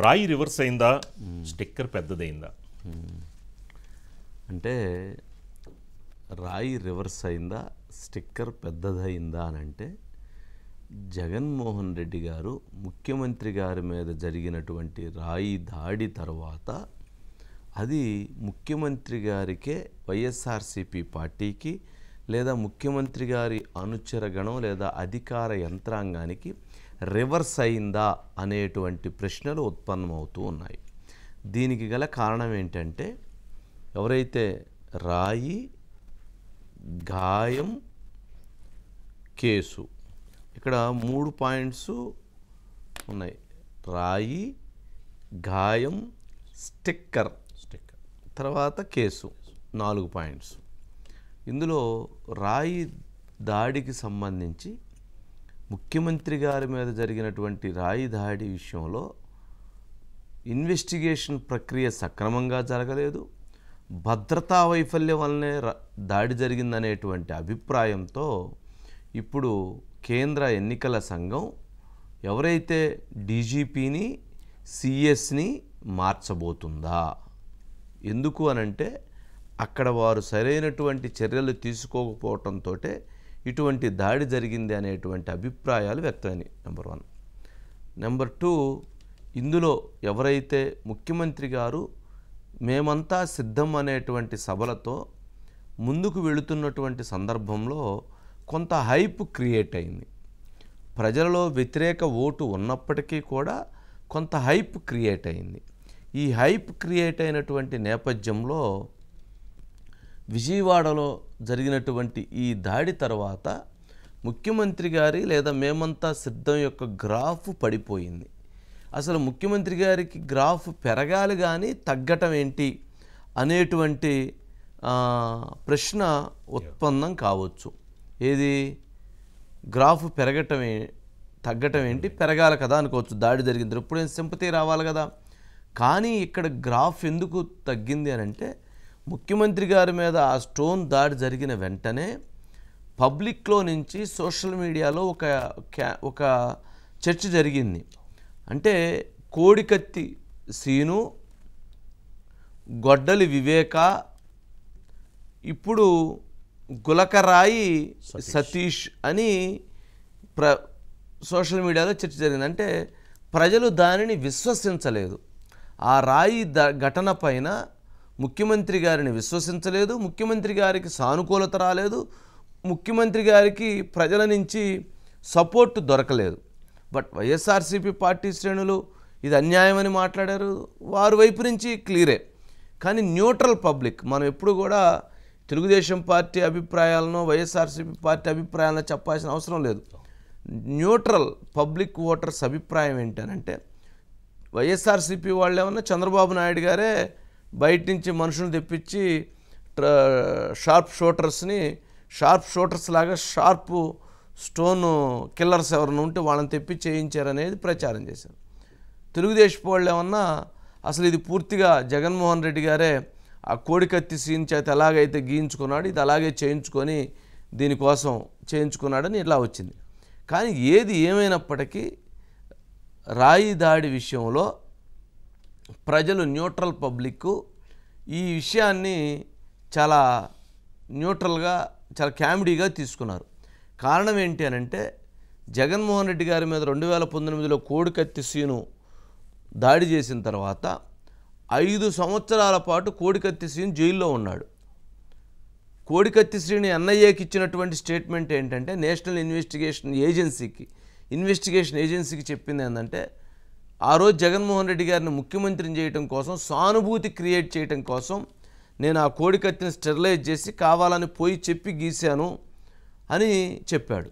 రాయి రివర్స్ అయిందా స్టిక్కర్ పెద్దదైందా అంటే రాయి రివర్స్ అయిందా స్టిక్కర్ పెద్దదైందా అని అంటే జగన్మోహన్ రెడ్డి గారు ముఖ్యమంత్రి గారి మీద జరిగినటువంటి రాయి దాడి తర్వాత అది ముఖ్యమంత్రి గారికే వైఎస్ఆర్సీపీ పార్టీకి లేదా ముఖ్యమంత్రి గారి అనుచరగణం లేదా అధికార యంత్రాంగానికి రివర్స్ అయిందా అనేటువంటి ప్రశ్నలు ఉత్పన్నమవుతూ ఉన్నాయి దీనికి గల కారణం ఏంటంటే ఎవరైతే రాయి గాయం కేసు ఇక్కడ మూడు పాయింట్స్ ఉన్నాయి రాయి గాయం స్టిక్కర్ స్టిక్కర్ తర్వాత కేసు నాలుగు పాయింట్స్ ఇందులో రాయి దాడికి సంబంధించి ముఖ్యమంత్రి గారి మీద జరిగినటువంటి రాయి దాడి విషయంలో ఇన్వెస్టిగేషన్ ప్రక్రియ సక్రమంగా జరగలేదు భద్రతా వైఫల్యం వల్లనే దాడి జరిగిందనేటువంటి అభిప్రాయంతో ఇప్పుడు కేంద్ర ఎన్నికల సంఘం ఎవరైతే డీజీపీని సిఎస్ని మార్చబోతుందా ఎందుకు అనంటే అక్కడ వారు సరైనటువంటి చర్యలు తీసుకోకపోవటంతో ఇటువంటి దాడి జరిగింది అనేటువంటి అభిప్రాయాలు వ్యక్తమైనవి నెంబర్ వన్ నెంబర్ టూ ఇందులో ఎవరైతే ముఖ్యమంత్రి గారు మేమంతా సిద్ధం అనేటువంటి సభలతో ముందుకు వెళుతున్నటువంటి సందర్భంలో కొంత హైప్ క్రియేట్ అయింది ప్రజలలో వ్యతిరేక ఓటు ఉన్నప్పటికీ కూడా కొంత హైప్ క్రియేట్ అయింది ఈ హైప్ క్రియేట్ అయినటువంటి నేపథ్యంలో విజయవాడలో జరిగినటువంటి ఈ దాడి తర్వాత ముఖ్యమంత్రి గారి లేదా మేమంతా సిద్ధం యొక్క గ్రాఫ్ పడిపోయింది అసలు ముఖ్యమంత్రి గారికి గ్రాఫ్ పెరగాలి కానీ తగ్గటం ఏంటి అనేటువంటి ప్రశ్న ఉత్పన్నం కావచ్చు ఏది గ్రాఫ్ పెరగటమే తగ్గటం ఏంటి పెరగాలి కదా అనుకోవచ్చు దాడి జరిగింది ఎప్పుడైనా సింపతి రావాలి కదా కానీ ఇక్కడ గ్రాఫ్ ఎందుకు తగ్గింది అని అంటే ముఖ్యమంత్రి గారి మీద ఆ స్టోన్ దాడి జరిగిన వెంటనే పబ్లిక్లో నుంచి సోషల్ మీడియాలో ఒక ఒక చర్చ జరిగింది అంటే కోడికత్తి సీను గొడ్డలి వివేక ఇప్పుడు గులకరాయి సతీష్ అని ప్ర సోషల్ మీడియాలో చర్చ జరిగింది అంటే ప్రజలు దానిని విశ్వసించలేదు ఆ రాయి ద ఘటన పైన ముఖ్యమంత్రి గారిని విశ్వసించలేదు ముఖ్యమంత్రి గారికి సానుకూలత రాలేదు ముఖ్యమంత్రి గారికి ప్రజల నుంచి సపోర్ట్ దొరకలేదు బట్ వైఎస్ఆర్సీపీ పార్టీ శ్రేణులు ఇది అన్యాయమని మాట్లాడారు వారి వైపు నుంచి క్లియరే కానీ న్యూట్రల్ పబ్లిక్ మనం ఎప్పుడు కూడా తెలుగుదేశం పార్టీ అభిప్రాయాలను వైఎస్ఆర్సీపీ పార్టీ అభిప్రాయాలను చెప్పాల్సిన అవసరం లేదు న్యూట్రల్ పబ్లిక్ ఓటర్స్ అభిప్రాయం అంటే వైఎస్ఆర్సీపీ వాళ్ళు ఏమన్నా చంద్రబాబు నాయుడు గారే బయట నుంచి మనుషులను తెప్పించి షార్ప్ షూటర్స్ని షార్ప్ షూటర్స్ లాగా షార్ప్ స్టోన్ కిల్లర్స్ ఎవరైనా ఉంటే వాళ్ళని తెప్పి చేయించారనేది ప్రచారం చేశారు తెలుగుదేశం వాళ్ళు ఏమన్నా అసలు ఇది పూర్తిగా జగన్మోహన్ రెడ్డి గారే ఆ కోడికత్తి సీన్ చేత ఎలాగైతే గీయించుకున్నాడు ఇది అలాగే చేయించుకొని దీనికోసం చేయించుకున్నాడని ఇలా వచ్చింది కానీ ఏది ఏమైనప్పటికీ రాయి దాడి విషయంలో ప్రజలు న్యూట్రల్ పబ్లిక్ ఈ విషయాన్ని చాలా న్యూట్రల్గా చాలా క్యామిడీగా తీసుకున్నారు కారణం ఏంటి అనంటే జగన్మోహన్ రెడ్డి గారి మీద రెండు వేల పంతొమ్మిదిలో కోడికత్తి సీను దాడి చేసిన తర్వాత ఐదు సంవత్సరాల పాటు కోడికత్తి సీన్ జైల్లో ఉన్నాడు కోడికత్తి శ్రీని ఎన్ఐఏకి ఇచ్చినటువంటి స్టేట్మెంట్ ఏంటంటే నేషనల్ ఇన్వెస్టిగేషన్ ఏజెన్సీకి ఇన్వెస్టిగేషన్ ఏజెన్సీకి చెప్పింది ఏంటంటే ఆ రోజు జగన్మోహన్ రెడ్డి గారిని ముఖ్యమంత్రిని చేయటం కోసం సానుభూతి క్రియేట్ చేయటం కోసం నేను ఆ కోడికత్తిని స్టెరిలైజ్ చేసి కావాలని పోయి చెప్పి గీశాను అని చెప్పాడు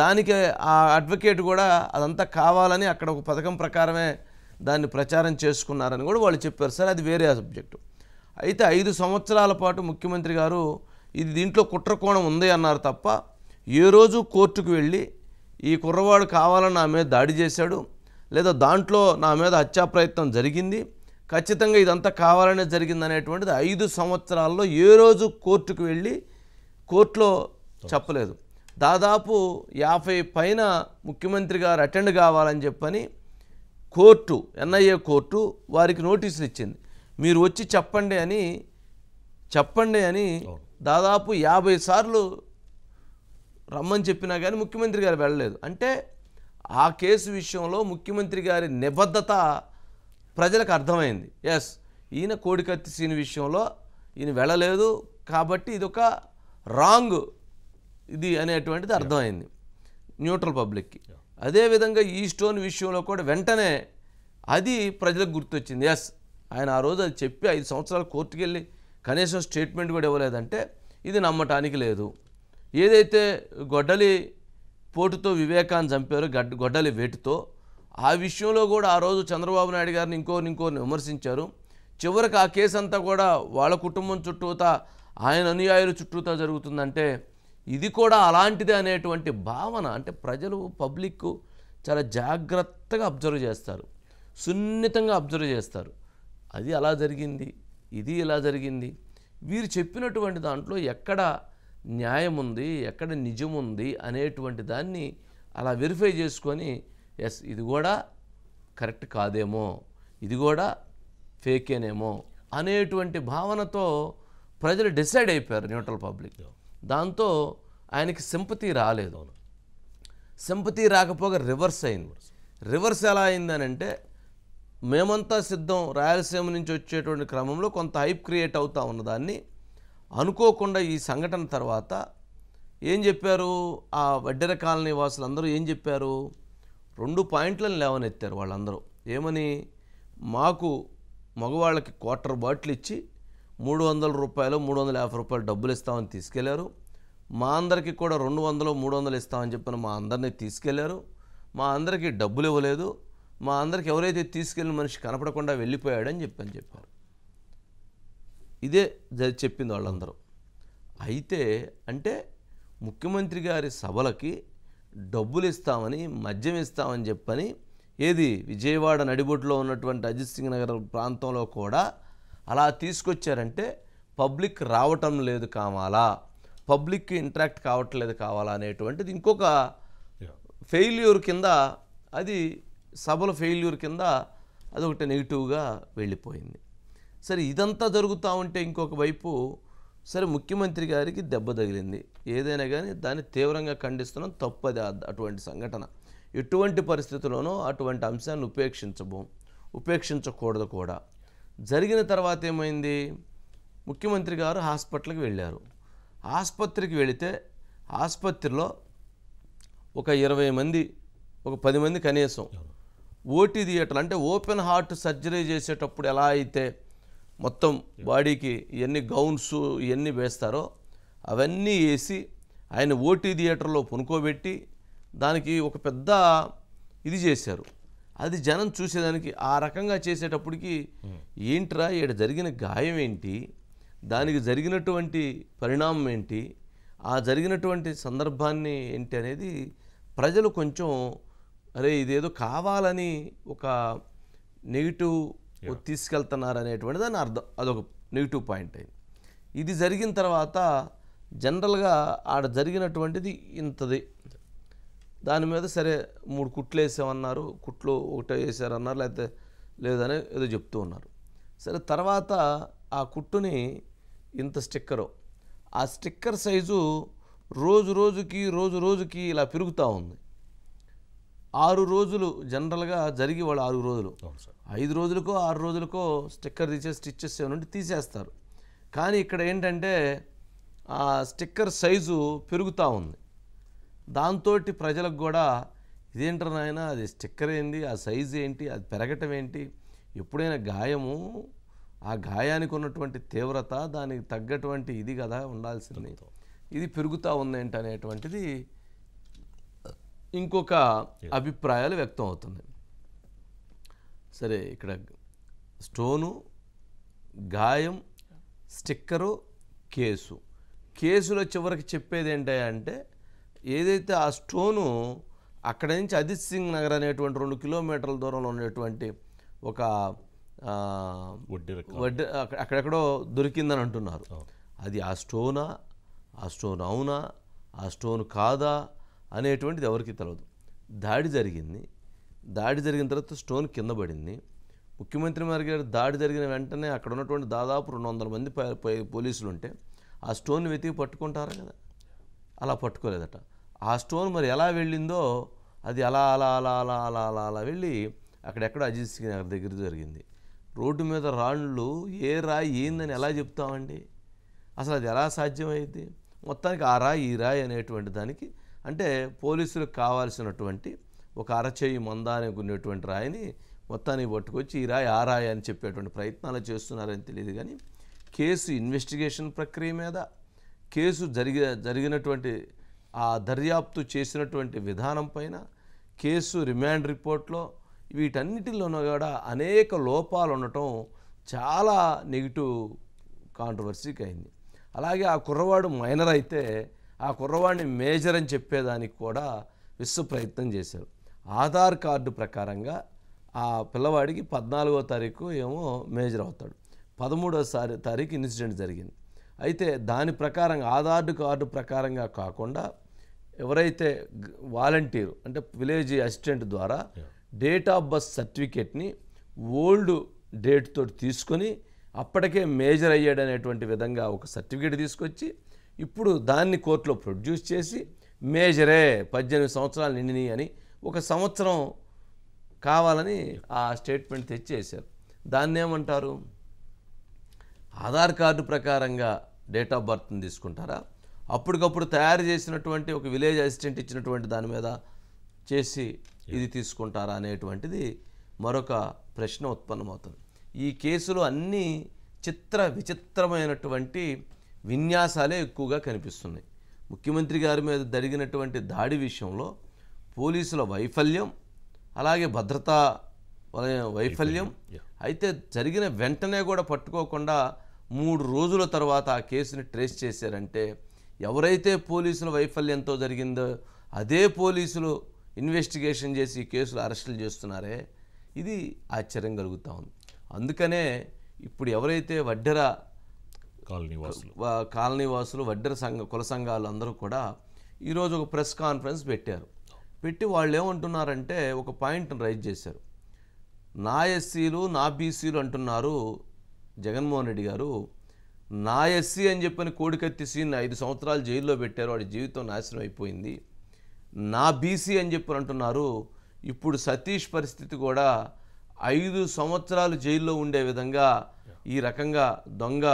దానికి ఆ అడ్వకేట్ కూడా అదంతా కావాలని అక్కడ ఒక పథకం ప్రకారమే దాన్ని ప్రచారం చేసుకున్నారని కూడా వాళ్ళు చెప్పారు సార్ అది వేరే సబ్జెక్టు అయితే ఐదు సంవత్సరాల పాటు ముఖ్యమంత్రి గారు ఇది దీంట్లో కుట్రకోణం ఉంది అన్నారు తప్ప ఏ రోజు కోర్టుకు వెళ్ళి ఈ కుర్రవాడు కావాలని ఆమె దాడి చేశాడు లేదా దాంట్లో నా మీద హత్యా ప్రయత్నం జరిగింది ఖచ్చితంగా ఇదంతా కావాలనే జరిగింది అనేటువంటిది ఐదు సంవత్సరాల్లో ఏ రోజు కోర్టుకు వెళ్ళి కోర్టులో చెప్పలేదు దాదాపు యాభై పైన ముఖ్యమంత్రి గారు అటెండ్ కావాలని చెప్పని కోర్టు ఎన్ఐఏ కోర్టు వారికి నోటీసులు ఇచ్చింది మీరు వచ్చి చెప్పండి అని చెప్పండి అని దాదాపు యాభై సార్లు రమ్మని చెప్పినా కానీ ముఖ్యమంత్రి గారు వెళ్ళలేదు అంటే ఆ కేసు విషయంలో ముఖ్యమంత్రి గారి నిబద్ధత ప్రజలకు అర్థమైంది ఎస్ ఈయన కోడికత్తి సీని విషయంలో ఈయన వెళ్ళలేదు కాబట్టి ఇది ఒక రాంగ్ ఇది అనేటువంటిది అర్థమైంది న్యూట్రల్ పబ్లిక్కి అదేవిధంగా ఈ స్టోన్ విషయంలో కూడా వెంటనే అది ప్రజలకు గుర్తొచ్చింది ఎస్ ఆయన ఆ రోజు అది చెప్పి ఐదు సంవత్సరాలు కోర్టుకు వెళ్ళి కనీసం స్టేట్మెంట్ కూడా ఇవ్వలేదంటే ఇది నమ్మటానికి లేదు ఏదైతే గొడ్డలి పోటుతో వివేకాన్ని చంపారు గడ్డ గొడ్డలి వేటుతో ఆ విషయంలో కూడా ఆ రోజు చంద్రబాబు నాయుడు గారిని ఇంకో ఇంకోని విమర్శించారు చివరికి ఆ కేసు అంతా కూడా వాళ్ళ కుటుంబం చుట్టూతా ఆయన అనుయాయుల చుట్టూతా జరుగుతుందంటే ఇది కూడా అలాంటిదే అనేటువంటి భావన అంటే ప్రజలు పబ్లిక్ చాలా జాగ్రత్తగా అబ్జర్వ్ చేస్తారు సున్నితంగా అబ్జర్వ్ చేస్తారు అది అలా జరిగింది ఇది ఇలా జరిగింది వీరు చెప్పినటువంటి దాంట్లో ఎక్కడ న్యాయం ఉంది ఎక్కడ నిజం ఉంది అనేటువంటి దాన్ని అలా వెరిఫై చేసుకొని ఎస్ ఇది కూడా కరెక్ట్ కాదేమో ఇది కూడా ఫేకేనేమో అనేటువంటి భావనతో ప్రజలు డిసైడ్ అయిపోయారు న్యూట్రల్ పబ్లిక్ దాంతో ఆయనకి సింపతి రాలేదు సింపతి రాకపోగా రివర్స్ అయింది రివర్స్ ఎలా అయిందనంటే మేమంతా సిద్ధం రాయలసీమ నుంచి వచ్చేటువంటి క్రమంలో కొంత హైప్ క్రియేట్ అవుతా ఉన్నదాన్ని అనుకోకుండా ఈ సంఘటన తర్వాత ఏం చెప్పారు ఆ వడ్డెర కాలనీ వాసులందరూ ఏం చెప్పారు రెండు పాయింట్లను లేవనెత్తారు వాళ్ళందరూ ఏమని మాకు మగవాళ్ళకి క్వార్టర్ బాటిల్ ఇచ్చి మూడు వందల రూపాయలు మూడు వందల యాభై రూపాయలు డబ్బులు ఇస్తామని తీసుకెళ్లారు మా అందరికీ కూడా రెండు వందలు మూడు వందలు ఇస్తామని చెప్పిన మా అందరినీ తీసుకెళ్లారు మా అందరికీ డబ్బులు ఇవ్వలేదు మా అందరికి ఎవరైతే తీసుకెళ్ళిన మనిషి కనపడకుండా వెళ్ళిపోయాడని చెప్పని చెప్పారు ఇదే చెప్పింది వాళ్ళందరూ అయితే అంటే ముఖ్యమంత్రి గారి సభలకి డబ్బులు ఇస్తామని మద్యం ఇస్తామని చెప్పని ఏది విజయవాడ నడిబొట్టులో ఉన్నటువంటి అజిత్ సింగ్ నగర్ ప్రాంతంలో కూడా అలా తీసుకొచ్చారంటే పబ్లిక్ రావటం లేదు కావాలా పబ్లిక్ ఇంటరాక్ట్ కావట్లేదు కావాలా అనేటువంటిది ఇంకొక ఫెయిల్యూర్ కింద అది సభల ఫెయిల్యూర్ కింద అదొకటి నెగిటివ్గా వెళ్ళిపోయింది సరే ఇదంతా జరుగుతూ ఉంటే ఇంకొక వైపు సరే ముఖ్యమంత్రి గారికి దెబ్బ తగిలింది ఏదైనా కానీ దాన్ని తీవ్రంగా ఖండిస్తున్నాం తప్పది అటువంటి సంఘటన ఎటువంటి పరిస్థితుల్లోనూ అటువంటి అంశాన్ని ఉపేక్షించబోం ఉపేక్షించకూడదు కూడా జరిగిన తర్వాత ఏమైంది ముఖ్యమంత్రి గారు హాస్పిటల్కి వెళ్ళారు ఆసుపత్రికి వెళితే ఆసుపత్రిలో ఒక ఇరవై మంది ఒక పది మంది కనీసం ఓటీ థియేటర్లు అంటే ఓపెన్ హార్ట్ సర్జరీ చేసేటప్పుడు ఎలా అయితే మొత్తం బాడీకి ఎన్ని గౌన్స్ ఇవన్నీ వేస్తారో అవన్నీ వేసి ఆయన ఓటీ థియేటర్లో పొనుకోబెట్టి దానికి ఒక పెద్ద ఇది చేశారు అది జనం చూసేదానికి ఆ రకంగా చేసేటప్పటికి hmm. ఏంట్రా ఇక్కడ జరిగిన గాయం ఏంటి దానికి జరిగినటువంటి పరిణామం ఏంటి ఆ జరిగినటువంటి సందర్భాన్ని ఏంటి అనేది ప్రజలు కొంచెం అరే ఇదేదో కావాలని ఒక నెగిటివ్ తీసుకెళ్తున్నారు అనేటువంటిది అని అర్థం అదొక నెగిటివ్ పాయింట్ అయింది ఇది జరిగిన తర్వాత జనరల్గా ఆడ జరిగినటువంటిది ఇంతది దాని మీద సరే మూడు కుట్లు వేసామన్నారు కుట్లు ఒకటే వేసారన్నారు లేకపోతే లేదని ఏదో చెప్తూ ఉన్నారు సరే తర్వాత ఆ కుట్టుని ఇంత స్టిక్కరు ఆ స్టిక్కర్ సైజు రోజు రోజుకి రోజు రోజుకి ఇలా పెరుగుతూ ఉంది ఆరు రోజులు జనరల్గా జరిగి వాళ్ళు ఆరు రోజులు ఐదు రోజులకో ఆరు రోజులకో స్టిక్కర్ తీసే స్టిచ్చెస్ ఏమైనా తీసేస్తారు కానీ ఇక్కడ ఏంటంటే ఆ స్టిక్కర్ సైజు పెరుగుతూ ఉంది దాంతో ప్రజలకు కూడా ఇదేంటారు నాయన అది స్టిక్కర్ ఏంది ఆ సైజు ఏంటి అది పెరగటం ఏంటి ఎప్పుడైనా గాయము ఆ గాయానికి ఉన్నటువంటి తీవ్రత దానికి తగ్గటువంటి ఇది కదా ఉండాల్సింది ఇది పెరుగుతూ ఉందేంటి అనేటువంటిది ఇంకొక అభిప్రాయాలు వ్యక్తం అవుతుంది సరే ఇక్కడ స్టోను గాయం స్టిక్కరు కేసు కేసులో చివరికి చెప్పేది ఏంటంటే ఏదైతే ఆ స్టోను అక్కడ నుంచి అదిత్ సింగ్ నగర్ అనేటువంటి రెండు కిలోమీటర్ల దూరంలో ఉన్నటువంటి ఒక వడ్డీ అక్కడెక్కడో దొరికిందని అంటున్నారు అది ఆ స్టోనా ఆ స్టోన్ అవునా ఆ స్టోన్ కాదా అనేటువంటిది ఎవరికి తెలియదు దాడి జరిగింది దాడి జరిగిన తర్వాత స్టోన్ కింద పడింది ముఖ్యమంత్రి గారి గారు దాడి జరిగిన వెంటనే అక్కడ ఉన్నటువంటి దాదాపు రెండు వందల మంది పోలీసులు ఉంటే ఆ స్టోన్ వెతికి పట్టుకుంటారా కదా అలా పట్టుకోలేదట ఆ స్టోన్ మరి ఎలా వెళ్ళిందో అది అలా అలా అలా అలా అలా అలా అలా వెళ్ళి అక్కడెక్కడ అజిత్ సింగ్ నగర్ దగ్గర జరిగింది రోడ్డు మీద రాళ్ళు ఏ రాయి ఏందని ఎలా చెప్తామండి అసలు అది ఎలా సాధ్యమైంది మొత్తానికి ఆ రాయి ఈ రాయి అనేటువంటి దానికి అంటే పోలీసులకు కావాల్సినటువంటి ఒక అరచేయి మంద రాయిని మొత్తాన్ని పట్టుకొచ్చి ఈ రాయి ఆ రాయి అని చెప్పేటువంటి ప్రయత్నాలు చేస్తున్నారని తెలియదు కానీ కేసు ఇన్వెస్టిగేషన్ ప్రక్రియ మీద కేసు జరిగి జరిగినటువంటి ఆ దర్యాప్తు చేసినటువంటి విధానం పైన కేసు రిమాండ్ రిపోర్ట్లో వీటన్నిటిలోనూ కూడా అనేక లోపాలు ఉండటం చాలా నెగిటివ్ కాంట్రవర్సీకి అయింది అలాగే ఆ కుర్రవాడు మైనర్ అయితే ఆ కుర్రవాడిని మేజర్ అని చెప్పేదానికి కూడా విశ్వ ప్రయత్నం చేశారు ఆధార్ కార్డు ప్రకారంగా ఆ పిల్లవాడికి పద్నాలుగో తారీఖు ఏమో మేజర్ అవుతాడు పదమూడో సారి తారీఖు ఇన్సిడెంట్ జరిగింది అయితే దాని ప్రకారంగా ఆధార్ కార్డు ప్రకారంగా కాకుండా ఎవరైతే వాలంటీర్ అంటే విలేజ్ అసిస్టెంట్ ద్వారా డేట్ ఆఫ్ బర్త్ సర్టిఫికేట్ని ఓల్డ్ డేట్ తోటి తీసుకొని అప్పటికే మేజర్ అయ్యాడు అనేటువంటి విధంగా ఒక సర్టిఫికేట్ తీసుకొచ్చి ఇప్పుడు దాన్ని కోర్టులో ప్రొడ్యూస్ చేసి మేజరే పద్దెనిమిది సంవత్సరాలు నిండిని అని ఒక సంవత్సరం కావాలని ఆ స్టేట్మెంట్ తెచ్చేశారు దాన్ని ఏమంటారు ఆధార్ కార్డు ప్రకారంగా డేట్ ఆఫ్ బర్త్ని తీసుకుంటారా అప్పటికప్పుడు తయారు చేసినటువంటి ఒక విలేజ్ అసిస్టెంట్ ఇచ్చినటువంటి దాని మీద చేసి ఇది తీసుకుంటారా అనేటువంటిది మరొక ప్రశ్న ఉత్పన్నమవుతుంది ఈ కేసులు అన్నీ చిత్ర విచిత్రమైనటువంటి విన్యాసాలే ఎక్కువగా కనిపిస్తున్నాయి ముఖ్యమంత్రి గారి మీద జరిగినటువంటి దాడి విషయంలో పోలీసుల వైఫల్యం అలాగే భద్రతా వైఫల్యం అయితే జరిగిన వెంటనే కూడా పట్టుకోకుండా మూడు రోజుల తర్వాత ఆ కేసుని ట్రేస్ చేశారంటే ఎవరైతే పోలీసుల వైఫల్యంతో జరిగిందో అదే పోలీసులు ఇన్వెస్టిగేషన్ చేసి కేసులు అరెస్టులు చేస్తున్నారే ఇది ఆశ్చర్యం కలుగుతూ ఉంది అందుకనే ఇప్పుడు ఎవరైతే వడ్డెర కాలనీవాసులు కాలనీవాసులు వడ్డెర సంఘ కుల సంఘాలు అందరూ కూడా ఈరోజు ఒక ప్రెస్ కాన్ఫరెన్స్ పెట్టారు పెట్టి వాళ్ళు ఏమంటున్నారంటే ఒక పాయింట్ని రైజ్ చేశారు నా ఎస్సీలు నా బీసీలు అంటున్నారు జగన్మోహన్ రెడ్డి గారు నా ఎస్సీ అని చెప్పని కోడికత్తి సీన్ ఐదు సంవత్సరాలు జైల్లో పెట్టారు వాడి జీవితం నాశనం అయిపోయింది నా బీసీ అని చెప్పి అంటున్నారు ఇప్పుడు సతీష్ పరిస్థితి కూడా ఐదు సంవత్సరాలు జైల్లో ఉండే విధంగా ఈ రకంగా దొంగ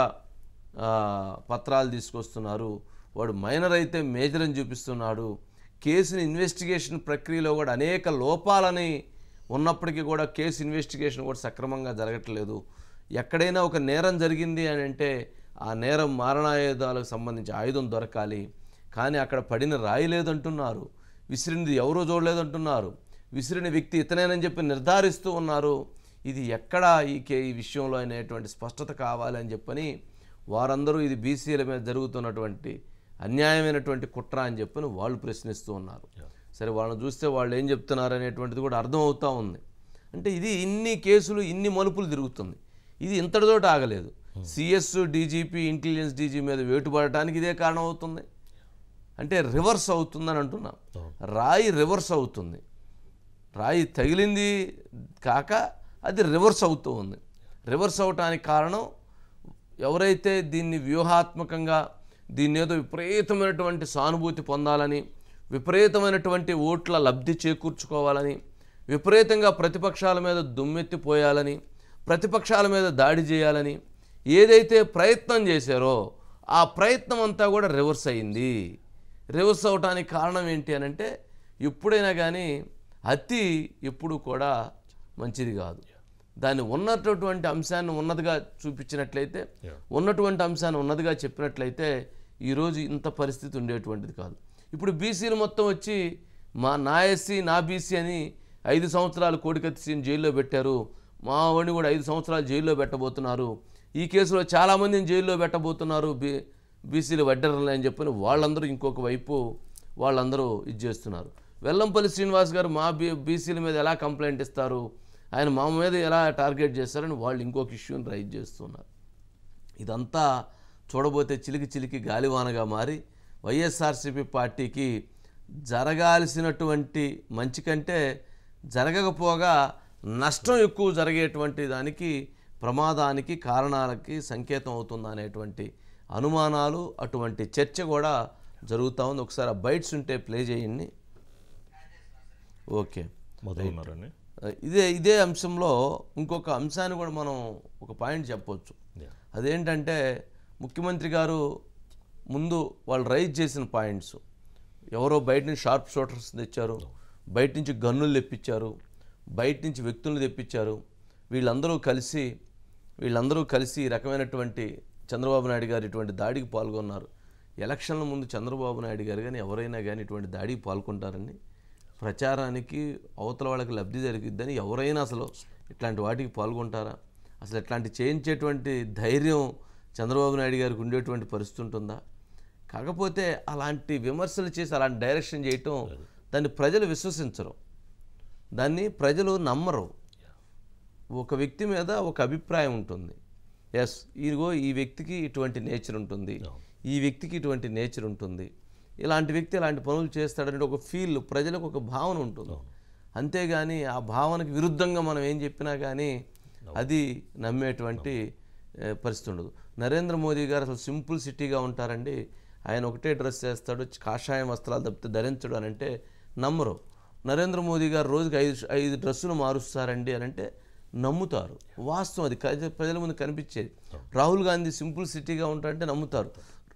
పత్రాలు తీసుకొస్తున్నారు వాడు మైనర్ అయితే మేజర్ అని చూపిస్తున్నాడు కేసుని ఇన్వెస్టిగేషన్ ప్రక్రియలో కూడా అనేక లోపాలని ఉన్నప్పటికీ కూడా కేసు ఇన్వెస్టిగేషన్ కూడా సక్రమంగా జరగట్లేదు ఎక్కడైనా ఒక నేరం జరిగింది అని అంటే ఆ నేరం మారణాయుధాలకు సంబంధించి ఆయుధం దొరకాలి కానీ అక్కడ పడిన రాయి లేదంటున్నారు విసిరినది ఎవరో చూడలేదంటున్నారు విసిరిన వ్యక్తి ఇతనేనని చెప్పి నిర్ధారిస్తూ ఉన్నారు ఇది ఎక్కడ ఈ కే ఈ విషయంలో అనేటువంటి స్పష్టత కావాలని చెప్పని వారందరూ ఇది బీసీల మీద జరుగుతున్నటువంటి అన్యాయమైనటువంటి కుట్ర అని చెప్పి వాళ్ళు ప్రశ్నిస్తూ ఉన్నారు సరే వాళ్ళని చూస్తే వాళ్ళు ఏం చెప్తున్నారు అనేటువంటిది కూడా అర్థం అవుతూ ఉంది అంటే ఇది ఇన్ని కేసులు ఇన్ని మలుపులు తిరుగుతుంది ఇది ఇంతటితోటి ఆగలేదు సిఎస్ డీజీపీ ఇంటెలిజెన్స్ డీజీ మీద వేటుపడటానికి ఇదే కారణం అవుతుంది అంటే రివర్స్ అవుతుంది అని అంటున్నాం oh. రాయి రివర్స్ అవుతుంది రాయి తగిలింది కాక అది రివర్స్ అవుతూ ఉంది రివర్స్ అవటానికి కారణం ఎవరైతే దీన్ని వ్యూహాత్మకంగా దీని ఏదో విపరీతమైనటువంటి సానుభూతి పొందాలని విపరీతమైనటువంటి ఓట్ల లబ్ధి చేకూర్చుకోవాలని విపరీతంగా ప్రతిపక్షాల మీద దుమ్మెత్తిపోయాలని ప్రతిపక్షాల మీద దాడి చేయాలని ఏదైతే ప్రయత్నం చేశారో ఆ ప్రయత్నం అంతా కూడా రివర్స్ అయింది రివర్స్ అవటానికి కారణం ఏంటి అని అంటే ఎప్పుడైనా కానీ అతి ఎప్పుడు కూడా మంచిది కాదు దాన్ని ఉన్నటువంటి అంశాన్ని ఉన్నదిగా చూపించినట్లయితే ఉన్నటువంటి అంశాన్ని ఉన్నదిగా చెప్పినట్లయితే ఈరోజు ఇంత పరిస్థితి ఉండేటువంటిది కాదు ఇప్పుడు బీసీలు మొత్తం వచ్చి మా నా ఎస్సీ నా బీసీ అని ఐదు సంవత్సరాలు సీని జైల్లో పెట్టారు మా వాడిని కూడా ఐదు సంవత్సరాలు జైల్లో పెట్టబోతున్నారు ఈ కేసులో చాలామందిని జైల్లో పెట్టబోతున్నారు బీ బీసీలు వడ్డరలే అని చెప్పని వాళ్ళందరూ ఇంకొక వైపు వాళ్ళందరూ ఇది చేస్తున్నారు వెల్లంపల్లి శ్రీనివాస్ గారు మా బీ బీసీల మీద ఎలా కంప్లైంట్ ఇస్తారు ఆయన మా మీద ఎలా టార్గెట్ చేస్తారని వాళ్ళు ఇంకొక ఇష్యూని రైజ్ చేస్తున్నారు ఇదంతా చూడబోతే చిలికి చిలికి గాలివానగా మారి వైఎస్ఆర్సీపీ పార్టీకి జరగాల్సినటువంటి మంచి కంటే జరగకపోగా నష్టం ఎక్కువ జరిగేటువంటి దానికి ప్రమాదానికి కారణాలకి సంకేతం అవుతుందనేటువంటి అనుమానాలు అటువంటి చర్చ కూడా జరుగుతూ ఉంది ఒకసారి బైట్స్ ఉంటే ప్లే చేయండి ఓకే మొదలున్నారండి ఇదే ఇదే అంశంలో ఇంకొక అంశాన్ని కూడా మనం ఒక పాయింట్ చెప్పవచ్చు అదేంటంటే ముఖ్యమంత్రి గారు ముందు వాళ్ళు రైజ్ చేసిన పాయింట్స్ ఎవరో బయట నుంచి షార్ప్ షూటర్స్ తెచ్చారు బయట నుంచి గన్నులు తెప్పించారు బయట నుంచి వ్యక్తులను తెప్పించారు వీళ్ళందరూ కలిసి వీళ్ళందరూ కలిసి రకమైనటువంటి చంద్రబాబు నాయుడు గారు ఇటువంటి దాడికి పాల్గొన్నారు ఎలక్షన్ల ముందు చంద్రబాబు నాయుడు గారు కానీ ఎవరైనా కానీ ఇటువంటి దాడికి పాల్గొంటారని ప్రచారానికి అవతల వాళ్ళకి లబ్ధి జరిగిద్దని ఎవరైనా అసలు ఇట్లాంటి వాటికి పాల్గొంటారా అసలు ఇట్లాంటి చేయించేటువంటి ధైర్యం చంద్రబాబు నాయుడు గారికి ఉండేటువంటి పరిస్థితి ఉంటుందా కాకపోతే అలాంటి విమర్శలు చేసి అలాంటి డైరెక్షన్ చేయటం దాన్ని ప్రజలు విశ్వసించరు దాన్ని ప్రజలు నమ్మరు ఒక వ్యక్తి మీద ఒక అభిప్రాయం ఉంటుంది ఎస్ ఇదిగో ఈ వ్యక్తికి ఇటువంటి నేచర్ ఉంటుంది ఈ వ్యక్తికి ఇటువంటి నేచర్ ఉంటుంది ఇలాంటి వ్యక్తి ఇలాంటి పనులు చేస్తాడనే ఒక ఫీల్ ప్రజలకు ఒక భావన ఉంటుంది అంతేగాని ఆ భావనకు విరుద్ధంగా మనం ఏం చెప్పినా కానీ అది నమ్మేటువంటి పరిస్థితి ఉండదు నరేంద్ర మోదీ గారు అసలు సింపుల్ సిటీగా ఉంటారండి ఆయన ఒకటే డ్రెస్ చేస్తాడు కాషాయం వస్త్రాలు తప్పితే ధరించడు అని అంటే నమ్మరు నరేంద్ర మోదీ గారు రోజుకి ఐదు ఐదు డ్రెస్సులు మారుస్తారండి అని అంటే నమ్ముతారు వాస్తవం అది ప్రజల ముందు కనిపించేది రాహుల్ గాంధీ సింపుల్ సిటీగా ఉంటారంటే నమ్ముతారు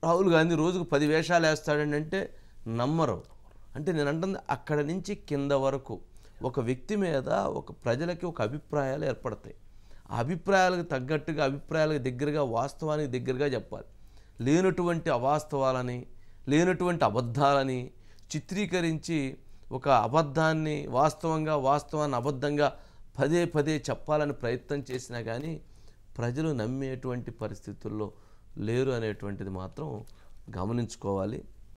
రాహుల్ గాంధీ రోజుకు పది వేషాలు వేస్తాడని అంటే నమ్మరు అంటే నేను అంటుంది అక్కడ నుంచి కింద వరకు ఒక వ్యక్తి మీద ఒక ప్రజలకి ఒక అభిప్రాయాలు ఏర్పడతాయి అభిప్రాయాలకు తగ్గట్టుగా అభిప్రాయాలకు దగ్గరగా వాస్తవానికి దగ్గరగా చెప్పాలి లేనటువంటి అవాస్తవాలని లేనటువంటి అబద్ధాలని చిత్రీకరించి ఒక అబద్ధాన్ని వాస్తవంగా వాస్తవాన్ని అబద్ధంగా పదే పదే చెప్పాలని ప్రయత్నం చేసినా కానీ ప్రజలు నమ్మేటువంటి పరిస్థితుల్లో లేరు అనేటువంటిది మాత్రం గమనించుకోవాలి